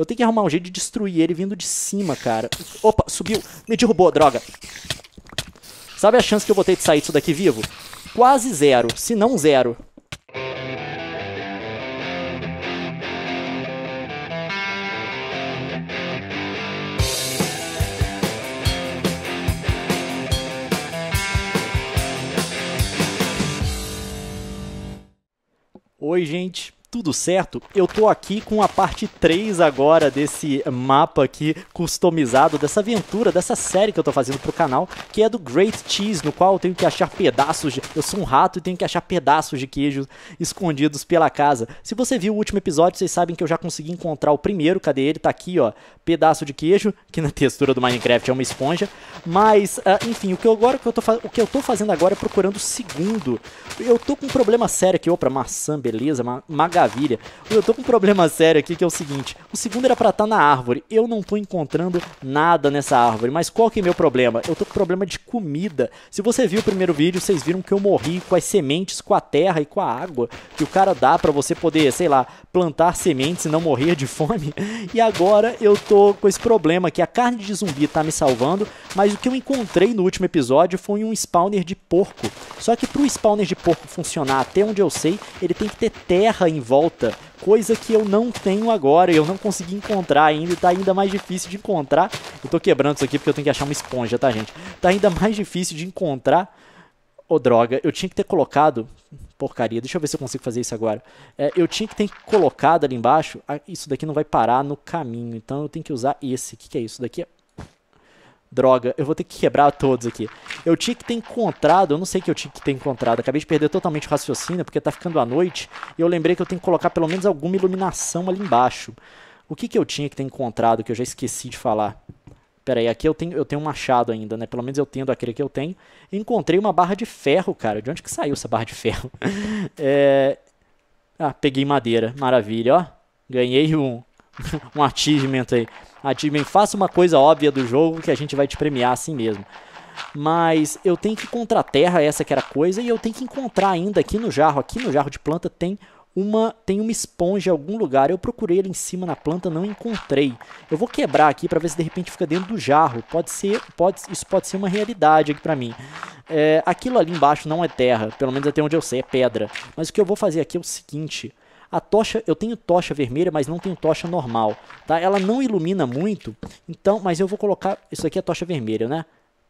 Eu tenho que arrumar um jeito de destruir ele vindo de cima, cara. Opa, subiu. Me derrubou, droga. Sabe a chance que eu vou ter de sair disso daqui vivo? Quase zero, se não zero. Oi, gente tudo certo, eu tô aqui com a parte 3 agora desse mapa aqui customizado, dessa aventura, dessa série que eu tô fazendo pro canal, que é do Great Cheese, no qual eu tenho que achar pedaços, de... eu sou um rato e tenho que achar pedaços de queijo escondidos pela casa. Se você viu o último episódio, vocês sabem que eu já consegui encontrar o primeiro, cadê ele? Tá aqui, ó, pedaço de queijo, que na textura do Minecraft é uma esponja, mas, uh, enfim, o que, eu agora, o, que eu tô, o que eu tô fazendo agora é procurando o segundo. Eu tô com um problema sério aqui, opa, maçã, beleza, ma maravilha. Eu tô com um problema sério aqui que é o seguinte, o segundo era pra estar tá na árvore, eu não tô encontrando nada nessa árvore, mas qual que é meu problema? Eu tô com problema de comida. Se você viu o primeiro vídeo, vocês viram que eu morri com as sementes, com a terra e com a água que o cara dá pra você poder, sei lá, plantar sementes e não morrer de fome. E agora eu tô com esse problema que a carne de zumbi tá me salvando, mas o que eu encontrei no último episódio foi um spawner de porco. Só que pro spawner de porco funcionar, até onde eu sei, ele tem que ter terra em volta, coisa que eu não tenho agora, eu não consegui encontrar ainda, e tá ainda mais difícil de encontrar. Eu tô quebrando isso aqui porque eu tenho que achar uma esponja, tá, gente? Tá ainda mais difícil de encontrar. Ô, droga, eu tinha que ter colocado. Porcaria, deixa eu ver se eu consigo fazer isso agora. É, eu tinha que ter colocado ali embaixo. Ah, isso daqui não vai parar no caminho, então eu tenho que usar esse. O que, que é isso daqui? É Droga, eu vou ter que quebrar todos aqui. Eu tinha que ter encontrado, eu não sei que eu tinha que ter encontrado, acabei de perder totalmente o raciocínio, porque tá ficando à noite, e eu lembrei que eu tenho que colocar pelo menos alguma iluminação ali embaixo. O que que eu tinha que ter encontrado, que eu já esqueci de falar? Pera aí, aqui eu tenho, eu tenho um machado ainda, né? Pelo menos eu tendo aquele que eu tenho. Encontrei uma barra de ferro, cara. De onde que saiu essa barra de ferro? é... Ah, peguei madeira. Maravilha, ó. Ganhei um. um achievement aí. Achievement, faça uma coisa óbvia do jogo que a gente vai te premiar assim mesmo. Mas eu tenho que contra a terra essa que era coisa e eu tenho que encontrar ainda aqui no jarro, aqui no jarro de planta tem uma tem uma esponja em algum lugar. Eu procurei ali em cima na planta, não encontrei. Eu vou quebrar aqui para ver se de repente fica dentro do jarro. Pode ser, pode isso pode ser uma realidade aqui para mim. É, aquilo ali embaixo não é terra, pelo menos até onde eu sei, é pedra. Mas o que eu vou fazer aqui é o seguinte: a tocha, eu tenho tocha vermelha, mas não tenho tocha normal, tá? Ela não ilumina muito, então, mas eu vou colocar, isso aqui é tocha vermelha, né?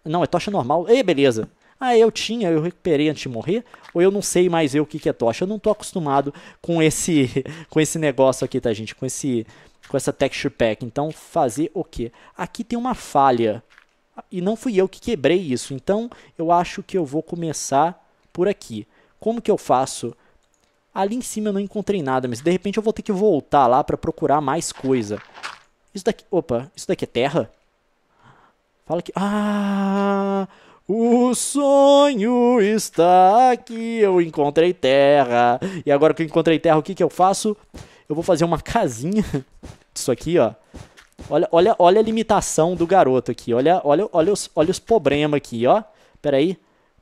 Não, é tocha normal. Ei, beleza. Ah, eu tinha, eu recuperei antes de morrer, ou eu não sei mais eu o que, que é tocha. Eu não tô acostumado com esse com esse negócio aqui, tá, gente? Com esse com essa texture pack. Então, fazer o quê? Aqui tem uma falha. E não fui eu que quebrei isso. Então, eu acho que eu vou começar por aqui. Como que eu faço Ali em cima eu não encontrei nada, mas de repente eu vou ter que voltar lá pra procurar mais coisa. Isso daqui... Opa, isso daqui é terra? Fala que... Ah... O sonho está aqui, eu encontrei terra. E agora que eu encontrei terra, o que, que eu faço? Eu vou fazer uma casinha disso aqui, ó. Olha, olha, olha a limitação do garoto aqui. Olha, olha, olha os, olha os problemas aqui, ó. Pera aí.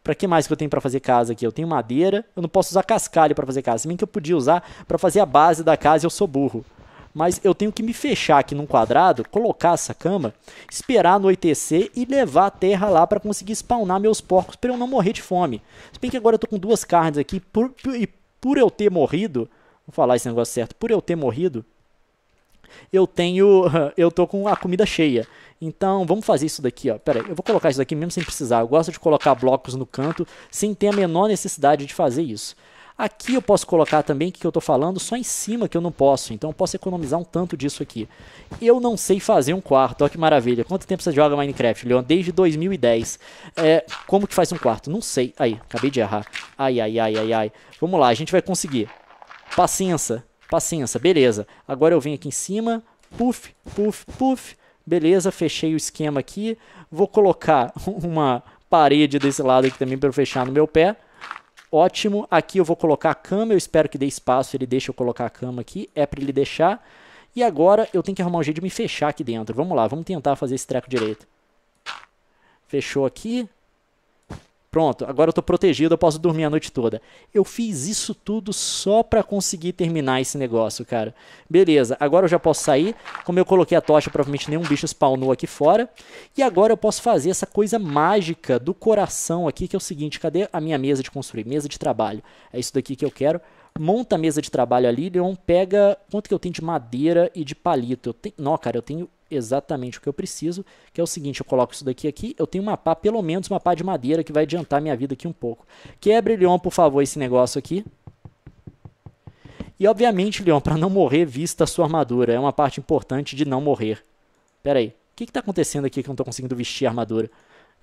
Para que mais que eu tenho para fazer casa aqui? Eu tenho madeira, eu não posso usar cascalho para fazer casa. Se bem que eu podia usar para fazer a base da casa, eu sou burro. Mas eu tenho que me fechar aqui num quadrado, colocar essa cama, esperar anoitecer e levar a terra lá para conseguir spawnar meus porcos para eu não morrer de fome. Se bem que agora eu tô com duas carnes aqui por, por, e por eu ter morrido, vou falar esse negócio certo, por eu ter morrido, eu tenho, eu tô com a comida cheia. Então, vamos fazer isso daqui, ó. Pera aí, eu vou colocar isso daqui mesmo sem precisar. Eu gosto de colocar blocos no canto sem ter a menor necessidade de fazer isso. Aqui eu posso colocar também, que eu estou falando, só em cima que eu não posso. Então eu posso economizar um tanto disso aqui. Eu não sei fazer um quarto, olha que maravilha. Quanto tempo você joga Minecraft, Leon? Desde 2010. É, como que faz um quarto? Não sei. Aí, acabei de errar. Ai, ai, ai, ai, ai. Vamos lá, a gente vai conseguir. Paciência. Paciência, beleza. Agora eu venho aqui em cima, puff, puff, puff. Beleza, fechei o esquema aqui. Vou colocar uma parede desse lado aqui também para eu fechar no meu pé. Ótimo. Aqui eu vou colocar a cama. Eu espero que dê espaço. Ele deixa eu colocar a cama aqui. É para ele deixar. E agora eu tenho que arrumar um jeito de me fechar aqui dentro. Vamos lá, vamos tentar fazer esse treco direito. Fechou aqui. Pronto, agora eu estou protegido, eu posso dormir a noite toda. Eu fiz isso tudo só para conseguir terminar esse negócio, cara. Beleza, agora eu já posso sair. Como eu coloquei a tocha, provavelmente nenhum bicho spawnou aqui fora. E agora eu posso fazer essa coisa mágica do coração aqui, que é o seguinte, cadê a minha mesa de construir? Mesa de trabalho. É isso daqui que eu quero. Monta a mesa de trabalho ali, Leon, pega... Quanto que eu tenho de madeira e de palito? Eu tenho... Não, cara, eu tenho exatamente o que eu preciso, que é o seguinte, eu coloco isso daqui aqui, eu tenho uma pá, pelo menos uma pá de madeira, que vai adiantar minha vida aqui um pouco. Quebre, Leon, por favor, esse negócio aqui. E, obviamente, Leon, para não morrer, vista a sua armadura. É uma parte importante de não morrer. Pera aí, o que está acontecendo aqui que eu não estou conseguindo vestir a armadura?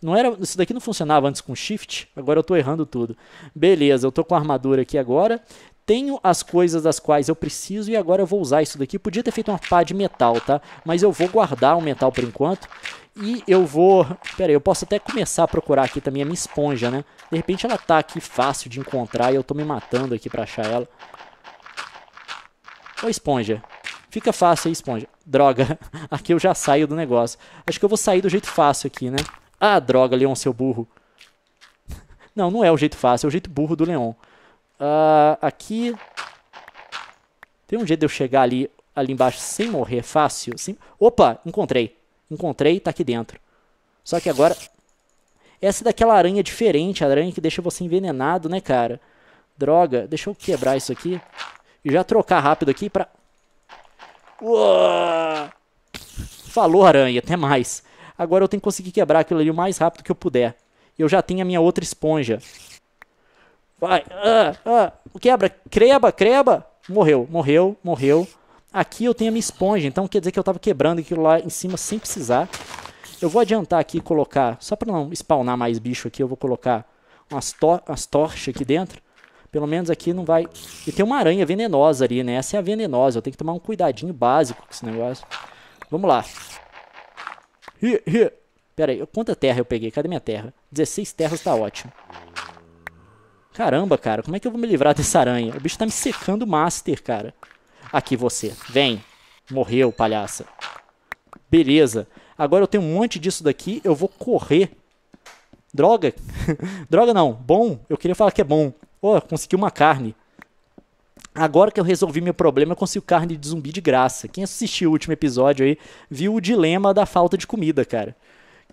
Não era, isso daqui não funcionava antes com shift, agora eu estou errando tudo. Beleza, eu estou com a armadura aqui agora tenho as coisas das quais eu preciso e agora eu vou usar isso daqui. Podia ter feito uma pá de metal, tá? Mas eu vou guardar o metal por enquanto. E eu vou... Pera aí, eu posso até começar a procurar aqui também a minha esponja, né? De repente ela tá aqui fácil de encontrar e eu tô me matando aqui pra achar ela. Ô, esponja. Fica fácil aí, esponja. Droga, aqui eu já saio do negócio. Acho que eu vou sair do jeito fácil aqui, né? Ah, droga, Leon, seu burro. Não, não é o jeito fácil, é o jeito burro do Leon. Uh, aqui. Tem um jeito de eu chegar ali, ali embaixo sem morrer fácil? Opa, encontrei. Encontrei, tá aqui dentro. Só que agora... Essa é daquela aranha é diferente, a aranha que deixa você envenenado, né, cara? Droga, deixa eu quebrar isso aqui. E já trocar rápido aqui pra... Uou! Falou, aranha, até mais. Agora eu tenho que conseguir quebrar aquilo ali o mais rápido que eu puder. Eu já tenho a minha outra esponja. Vai, ah, ah, quebra, creba, creba. Morreu, morreu, morreu. Aqui eu tenho a minha esponja, então quer dizer que eu tava quebrando aquilo lá em cima sem precisar. Eu vou adiantar aqui e colocar, só para não spawnar mais bicho aqui, eu vou colocar umas, to umas torches aqui dentro. Pelo menos aqui não vai... E tem uma aranha venenosa ali, né? Essa é a venenosa, eu tenho que tomar um cuidadinho básico com esse negócio. Vamos lá. Pera aí, quanta terra eu peguei? Cadê minha terra? 16 terras tá ótimo. Caramba, cara, como é que eu vou me livrar dessa aranha? O bicho tá me secando master, cara. Aqui você, vem. Morreu, palhaça. Beleza. Agora eu tenho um monte disso daqui, eu vou correr. Droga. Droga não, bom. Eu queria falar que é bom. Oh, consegui uma carne. Agora que eu resolvi meu problema, eu consigo carne de zumbi de graça. Quem assistiu o último episódio aí, viu o dilema da falta de comida, cara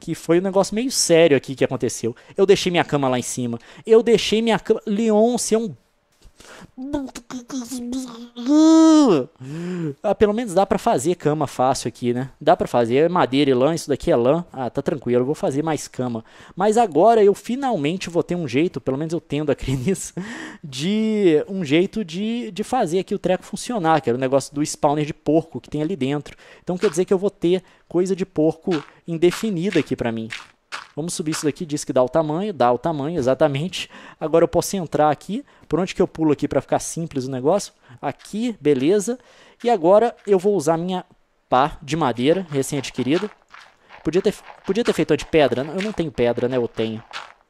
que foi um negócio meio sério aqui que aconteceu. Eu deixei minha cama lá em cima. Eu deixei minha cama. você é um ah, pelo menos dá para fazer cama fácil aqui, né? Dá para fazer madeira e lã, isso daqui é lã. Ah, tá tranquilo, eu vou fazer mais cama. Mas agora eu finalmente vou ter um jeito, pelo menos eu tendo a crer nisso, de um jeito de, de fazer aqui o treco funcionar, que era o negócio do spawner de porco que tem ali dentro. Então quer dizer que eu vou ter coisa de porco indefinida aqui para mim. Vamos subir isso daqui, diz que dá o tamanho, dá o tamanho exatamente. Agora eu posso entrar aqui, por onde que eu pulo aqui para ficar simples o negócio? Aqui, beleza. E agora eu vou usar minha pá de madeira recém-adquirida. Podia ter, podia ter feito de pedra, eu não tenho pedra, né? Eu tenho.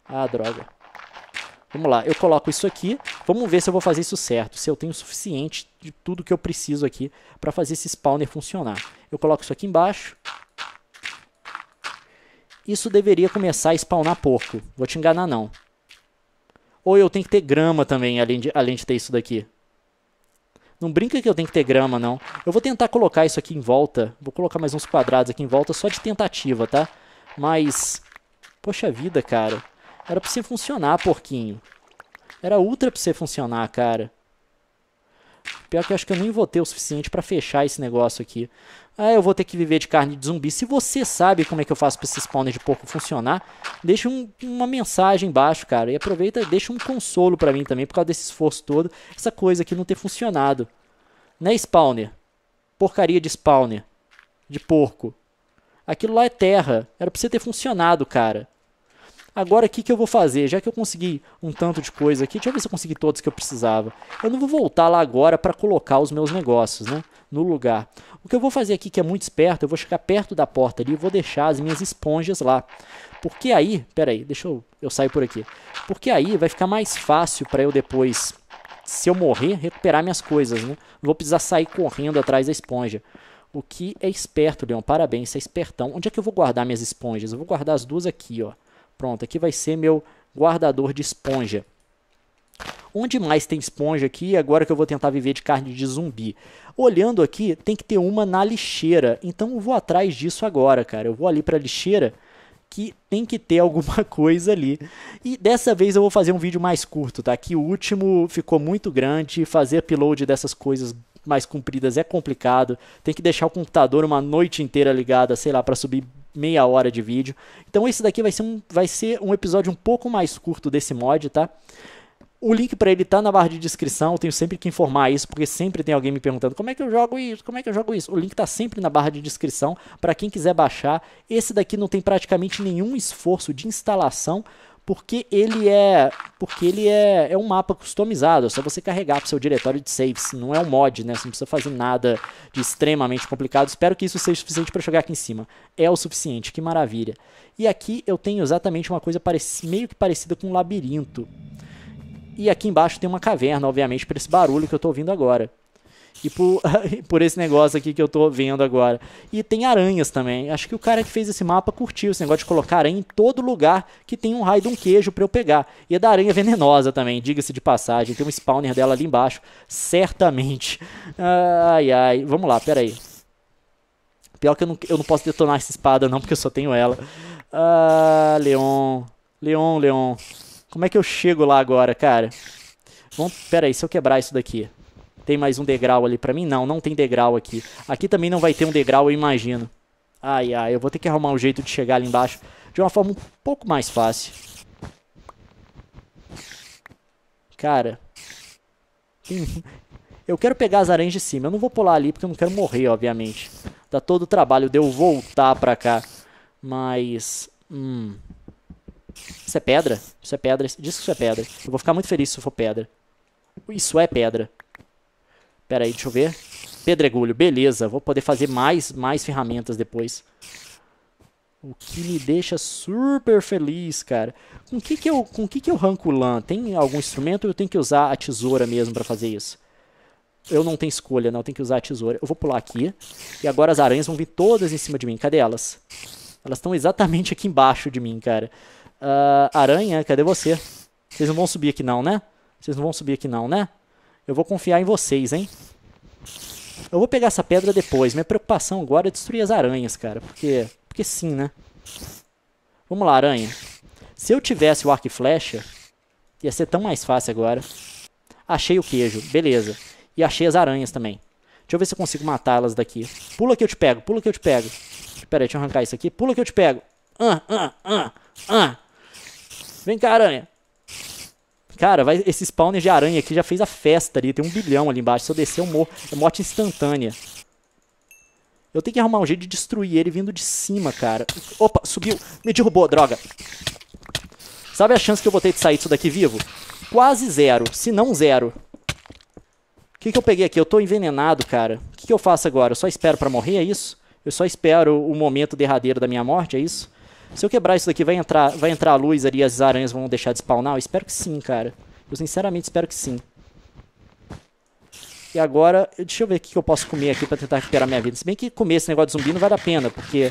Ah, droga. Vamos lá, eu coloco isso aqui. Vamos ver se eu vou fazer isso certo, se eu tenho o suficiente de tudo que eu preciso aqui para fazer esse spawner funcionar. Eu coloco isso aqui embaixo, isso deveria começar a spawnar porco. Vou te enganar, não. Ou eu tenho que ter grama também, além de, além de ter isso daqui. Não brinca que eu tenho que ter grama, não. Eu vou tentar colocar isso aqui em volta. Vou colocar mais uns quadrados aqui em volta, só de tentativa, tá? Mas... Poxa vida, cara. Era pra você funcionar, porquinho. Era ultra pra você funcionar, cara. Pior que eu acho que eu nem votei o suficiente para fechar esse negócio aqui. Ah, eu vou ter que viver de carne de zumbi. Se você sabe como é que eu faço pra esse spawner de porco funcionar, deixa um, uma mensagem embaixo, cara. E aproveita, deixa um consolo pra mim também, por causa desse esforço todo, essa coisa aqui não ter funcionado. Né, spawner? Porcaria de spawner. De porco. Aquilo lá é terra. Era pra você ter funcionado, cara. Agora, o que, que eu vou fazer? Já que eu consegui um tanto de coisa aqui, deixa eu ver se eu consegui todos que eu precisava. Eu não vou voltar lá agora para colocar os meus negócios né, no lugar. O que eu vou fazer aqui, que é muito esperto, eu vou chegar perto da porta ali e vou deixar as minhas esponjas lá. Porque aí, peraí, deixa eu, eu sair por aqui. Porque aí vai ficar mais fácil para eu depois, se eu morrer, recuperar minhas coisas. Né? Não vou precisar sair correndo atrás da esponja. O que é esperto, Leão. Parabéns, você é espertão. Onde é que eu vou guardar minhas esponjas? Eu vou guardar as duas aqui, ó. Pronto, aqui vai ser meu guardador de esponja. Onde mais tem esponja aqui, agora que eu vou tentar viver de carne de zumbi? Olhando aqui, tem que ter uma na lixeira. Então eu vou atrás disso agora, cara. Eu vou ali pra lixeira, que tem que ter alguma coisa ali. E dessa vez eu vou fazer um vídeo mais curto, tá? Que o último ficou muito grande, fazer upload dessas coisas mais compridas é complicado. Tem que deixar o computador uma noite inteira ligada, sei lá, para subir meia hora de vídeo. Então esse daqui vai ser um, vai ser um episódio um pouco mais curto desse mod, tá? O link para ele tá na barra de descrição, eu tenho sempre que informar isso, porque sempre tem alguém me perguntando como é que eu jogo isso, como é que eu jogo isso. O link tá sempre na barra de descrição para quem quiser baixar. Esse daqui não tem praticamente nenhum esforço de instalação, porque ele é porque ele é, é um mapa customizado, é só você carregar para o seu diretório de saves, não é um mod, né? Você não precisa fazer nada de extremamente complicado. Espero que isso seja suficiente para chegar aqui em cima. É o suficiente, que maravilha. E aqui eu tenho exatamente uma coisa meio que parecida com um labirinto. E aqui embaixo tem uma caverna, obviamente, para esse barulho que eu estou ouvindo agora e por, por esse negócio aqui que eu tô vendo agora. E tem aranhas também. Acho que o cara que fez esse mapa curtiu esse negócio de colocar aranha em todo lugar que tem um raio de um queijo para eu pegar. E é da aranha venenosa também, diga-se de passagem. Tem um spawner dela ali embaixo, certamente. Ai, ai. Vamos lá, pera aí. Pior que eu não, eu não posso detonar essa espada não, porque eu só tenho ela. Ah, Leon. Leon, Leon. Como é que eu chego lá agora, cara? Vamos, pera aí, se eu quebrar isso daqui... Tem mais um degrau ali para mim? Não, não tem degrau aqui. Aqui também não vai ter um degrau, eu imagino. Ai, ai, eu vou ter que arrumar um jeito de chegar ali embaixo de uma forma um pouco mais fácil. Cara. eu quero pegar as aranhas de cima. Eu não vou pular ali porque eu não quero morrer, obviamente. Dá todo o trabalho de eu voltar pra cá. Mas... Hum... Isso é pedra? Isso é pedra. Diz que isso é pedra. Eu vou ficar muito feliz se for pedra. Isso é pedra. Pera aí, deixa eu ver. Pedregulho, beleza. Vou poder fazer mais, mais ferramentas depois. O que me deixa super feliz, cara. Com que que eu, com que que eu arranco lã? Tem algum instrumento ou eu tenho que usar a tesoura mesmo para fazer isso? Eu não tenho escolha, não. Eu tenho que usar a tesoura. Eu vou pular aqui. E agora as aranhas vão vir todas em cima de mim. Cadê elas? Elas estão exatamente aqui embaixo de mim, cara. Uh, aranha, cadê você? Vocês não vão subir aqui não, né? Vocês não vão subir aqui não, né? Eu vou confiar em vocês, hein? Eu vou pegar essa pedra depois. Minha preocupação agora é destruir as aranhas, cara. Porque, porque sim, né? Vamos lá, aranha. Se eu tivesse o arco e flecha, ia ser tão mais fácil agora. Achei o queijo. Beleza. E achei as aranhas também. Deixa eu ver se eu consigo matá-las daqui. Pula que eu te pego. Pula que eu te pego. Pera aí, deixa eu arrancar isso aqui. Pula que eu te pego. Ah, ah, ah, ah. Vem cá, aranha. Cara, vai, esse spawner de aranha aqui já fez a festa ali. Tem um bilhão ali embaixo. Se eu descer, eu morro. É morte instantânea. Eu tenho que arrumar um jeito de destruir ele vindo de cima, cara. Opa, subiu. Me derrubou, droga. Sabe a chance que eu ter de sair disso daqui vivo? Quase zero, se não zero. O que, que eu peguei aqui? Eu tô envenenado, cara. O que, que eu faço agora? Eu só espero pra morrer, é isso? Eu só espero o momento derradeiro da minha morte, é isso? Se eu quebrar isso daqui, vai entrar, vai entrar a luz ali e as aranhas vão deixar de spawnar? Eu espero que sim, cara. Eu sinceramente espero que sim. E agora, deixa eu ver o que eu posso comer aqui pra tentar recuperar minha vida. Se bem que comer esse negócio de zumbi não vale a pena, porque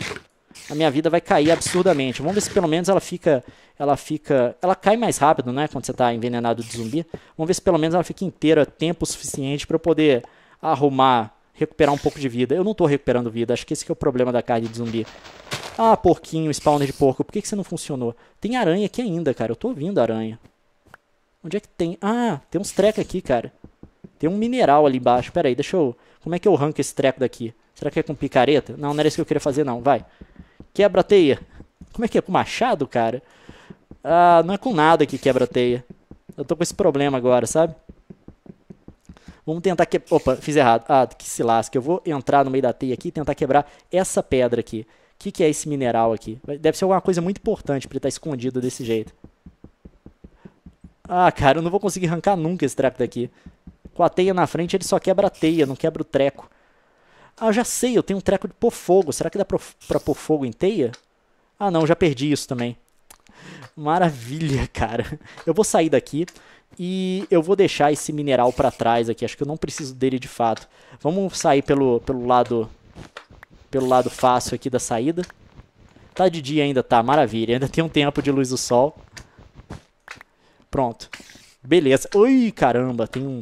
a minha vida vai cair absurdamente. Vamos ver se pelo menos ela fica... Ela fica... Ela cai mais rápido, né? Quando você tá envenenado de zumbi. Vamos ver se pelo menos ela fica inteira tempo suficiente pra eu poder arrumar, recuperar um pouco de vida. Eu não tô recuperando vida. Acho que esse que é o problema da carne de zumbi. Ah, porquinho, spawner de porco, por que, que você não funcionou? Tem aranha aqui ainda, cara. Eu tô ouvindo aranha. Onde é que tem? Ah, tem uns trecos aqui, cara. Tem um mineral ali embaixo. Pera aí, deixa eu... Como é que eu arranco esse treco daqui? Será que é com picareta? Não, não era isso que eu queria fazer, não. Vai. Quebra a teia. Como é que é? Com machado, cara? Ah, não é com nada que quebra a teia. Eu tô com esse problema agora, sabe? Vamos tentar que... Opa, fiz errado. Ah, que se lasque. Eu vou entrar no meio da teia aqui e tentar quebrar essa pedra aqui que, que é esse mineral aqui? Deve ser alguma coisa muito importante para ele estar tá escondido desse jeito. Ah, cara, eu não vou conseguir arrancar nunca esse treco daqui. Com a teia na frente, ele só quebra a teia, não quebra o treco. Ah, eu já sei, eu tenho um treco de pôr fogo. Será que dá pra, pôr fogo em teia? Ah, não, já perdi isso também. Maravilha, cara. Eu vou sair daqui e eu vou deixar esse mineral para trás aqui. Acho que eu não preciso dele de fato. Vamos sair pelo, pelo lado pelo lado fácil aqui da saída. Tá de dia ainda, tá, maravilha. Ainda tem um tempo de luz do sol. Pronto. Beleza. Ui, caramba, tem um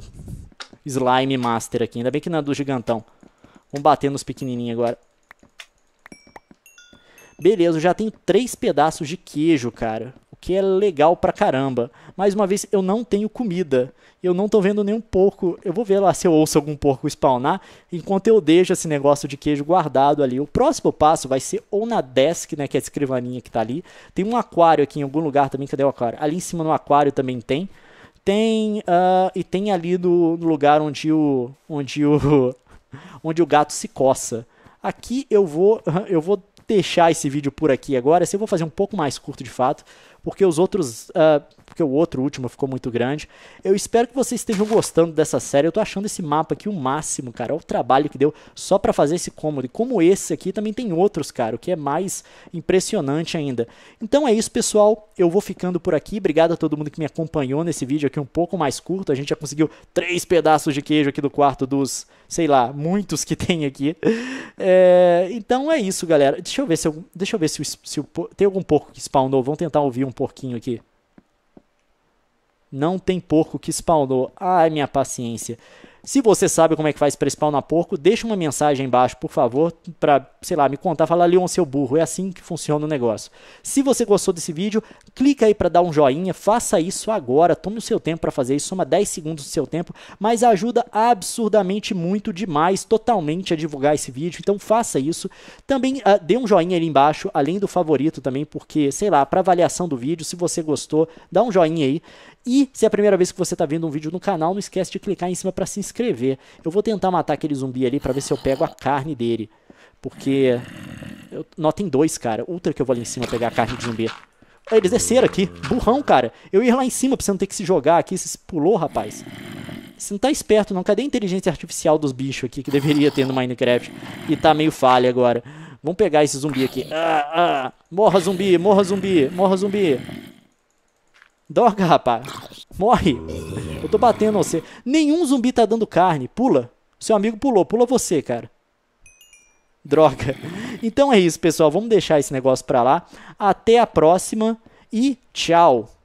slime master aqui. Ainda bem que não é do gigantão. Vamos bater nos pequenininhos agora. Beleza, já tem três pedaços de queijo, cara que é legal pra caramba. Mais uma vez, eu não tenho comida. Eu não tô vendo nenhum porco. Eu vou ver lá se eu ouço algum porco spawnar. Enquanto eu deixo esse negócio de queijo guardado ali. O próximo passo vai ser ou na desk, né? Que é a escrivaninha que tá ali. Tem um aquário aqui em algum lugar também. Cadê o aquário? Ali em cima no aquário também tem. Tem. Uh, e tem ali no, no lugar onde o. onde o. onde o gato se coça. Aqui eu vou. Eu vou deixar esse vídeo por aqui agora. Se eu vou fazer um pouco mais curto de fato porque os outros uh, porque o outro último ficou muito grande. Eu espero que vocês estejam gostando dessa série. Eu tô achando esse mapa aqui o máximo, cara. Olha o trabalho que deu só para fazer esse cômodo. E como esse aqui, também tem outros, cara, o que é mais impressionante ainda. Então é isso, pessoal. Eu vou ficando por aqui. Obrigado a todo mundo que me acompanhou nesse vídeo aqui um pouco mais curto. A gente já conseguiu três pedaços de queijo aqui do quarto dos, sei lá, muitos que tem aqui. É, então é isso, galera. Deixa eu ver se eu, deixa eu ver se, se tem algum porco que spawnou. Vamos tentar ouvir um pouquinho aqui. Não tem porco que spawnou. Ai, minha paciência. Se você sabe como é que faz para spawnar porco, deixa uma mensagem embaixo, por favor, para, sei lá, me contar, falar Leon, seu burro, é assim que funciona o negócio. Se você gostou desse vídeo, clica aí para dar um joinha, faça isso agora, tome o seu tempo para fazer isso, soma 10 segundos do seu tempo, mas ajuda absurdamente muito demais, totalmente a divulgar esse vídeo, então faça isso. Também uh, dê um joinha ali embaixo, além do favorito também, porque, sei lá, para avaliação do vídeo, se você gostou, dá um joinha aí. E se é a primeira vez que você está vendo um vídeo no canal, não esquece de clicar em cima para se inscrever. Eu vou tentar matar aquele zumbi ali para ver se eu pego a carne dele. Porque... Eu... Nó, dois, cara. Ultra que eu vou ali em cima pegar a carne de zumbi. Eles desceram aqui. Burrão, cara. Eu ia lá em cima pra você não ter que se jogar aqui. Você se pulou, rapaz. Você não tá esperto, não. Cadê a inteligência artificial dos bichos aqui que deveria ter no Minecraft? E tá meio falha agora. Vamos pegar esse zumbi aqui. Ah, ah. Morra, zumbi. Morra, zumbi. Morra, zumbi. Droga, rapaz. Morre. Eu tô batendo você. Nenhum zumbi tá dando carne. Pula. Seu amigo pulou. Pula você, cara. Droga. Então é isso, pessoal. Vamos deixar esse negócio pra lá. Até a próxima e tchau.